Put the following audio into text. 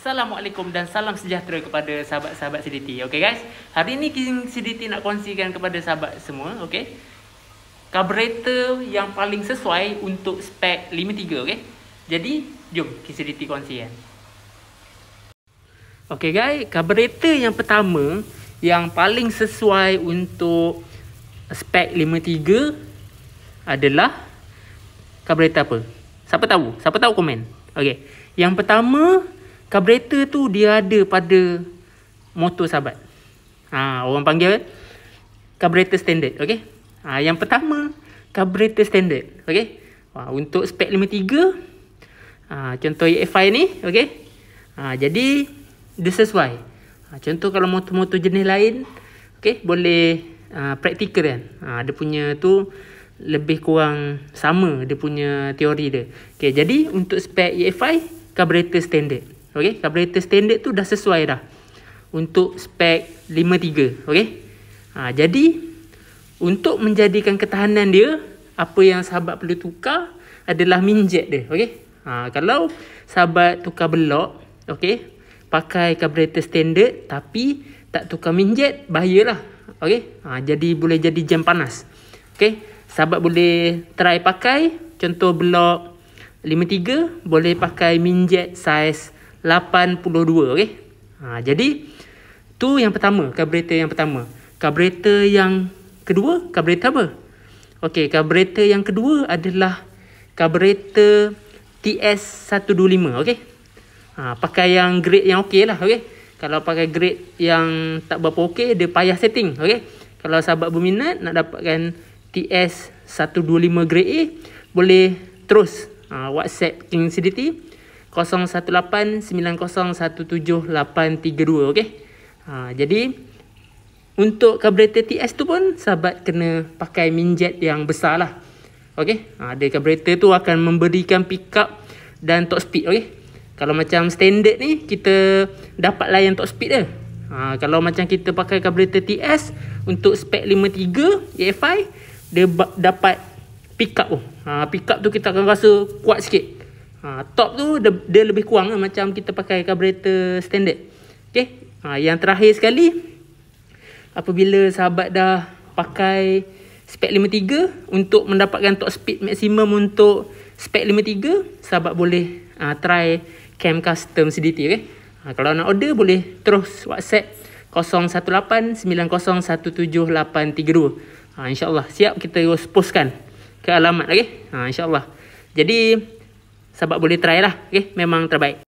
Assalamualaikum dan salam sejahtera kepada sahabat-sahabat CDT. Okey guys, hari ini CDT nak kongsikan kepada sahabat semua, okey. Carburetor yang paling sesuai untuk spek 53, okey. Jadi, jom CDT kongsikan. Ya. Okey guys, carburetor yang pertama yang paling sesuai untuk spek 53 adalah carburetor apa? Siapa tahu? Siapa tahu komen? Okey. Yang pertama, carburetor tu dia ada pada motor sahabat. Ha, orang panggil carburetor standard. Okay? Ha, yang pertama, carburetor standard. Okay? Ha, untuk spek 53, ha, contoh EFI ni. Okay? Ha, jadi, this is Ha, contoh kalau motor-motor jenis lain, okay, boleh ha, praktikal kan. Ha, dia punya tu lebih kurang sama dia punya teori dia. Okay, jadi, untuk spek EFI, carburetor standard. Okey, carburetor standard tu dah sesuai dah untuk spek 53. Okey. Ha, jadi untuk menjadikan ketahanan dia apa yang sahabat perlu tukar adalah minjet dia. Okey. Ha, kalau sahabat tukar belok, okey, pakai carburetor standard tapi tak tukar minjet, bahayalah. Okey. Ha, jadi boleh jadi jam panas. Okey. Sahabat boleh try pakai contoh belok 53 boleh pakai minjet size 82 okey ha jadi tu yang pertama carburetor yang pertama carburetor yang kedua carburetor apa okey carburetor yang kedua adalah carburetor TS125 okey ha pakai yang grade yang okey lah okey kalau pakai grade yang tak berapa okey dia payah setting okey kalau sahabat berminat nak dapatkan TS125 grade A boleh terus ha, WhatsApp King City 0189017832 okey ha jadi untuk carburetor TS tu pun sahabat kena pakai minjet yang besar lah. Okey, ha, ada carburetor tu akan memberikan pickup dan top speed. Okey, kalau macam standard ni kita dapat layan top speed dia. Ha, kalau macam kita pakai carburetor TS untuk spek 53 EFI, dia dapat pickup tu. Ha, pickup tu kita akan rasa kuat sikit. Ha, top tu dia, dia lebih kurang lah, macam kita pakai carburetor standard. Okay. Ha, yang terakhir sekali. Apabila sahabat dah pakai spek 53. Untuk mendapatkan top speed maksimum untuk spek 53. Sahabat boleh ha, try cam custom CDT. Okay. Ha, kalau nak order boleh terus whatsapp 018 9017832. Ha, InsyaAllah siap kita postkan ke alamat. Okay. Ha, InsyaAllah. Jadi sebab boleh try lah. Okay? Memang terbaik.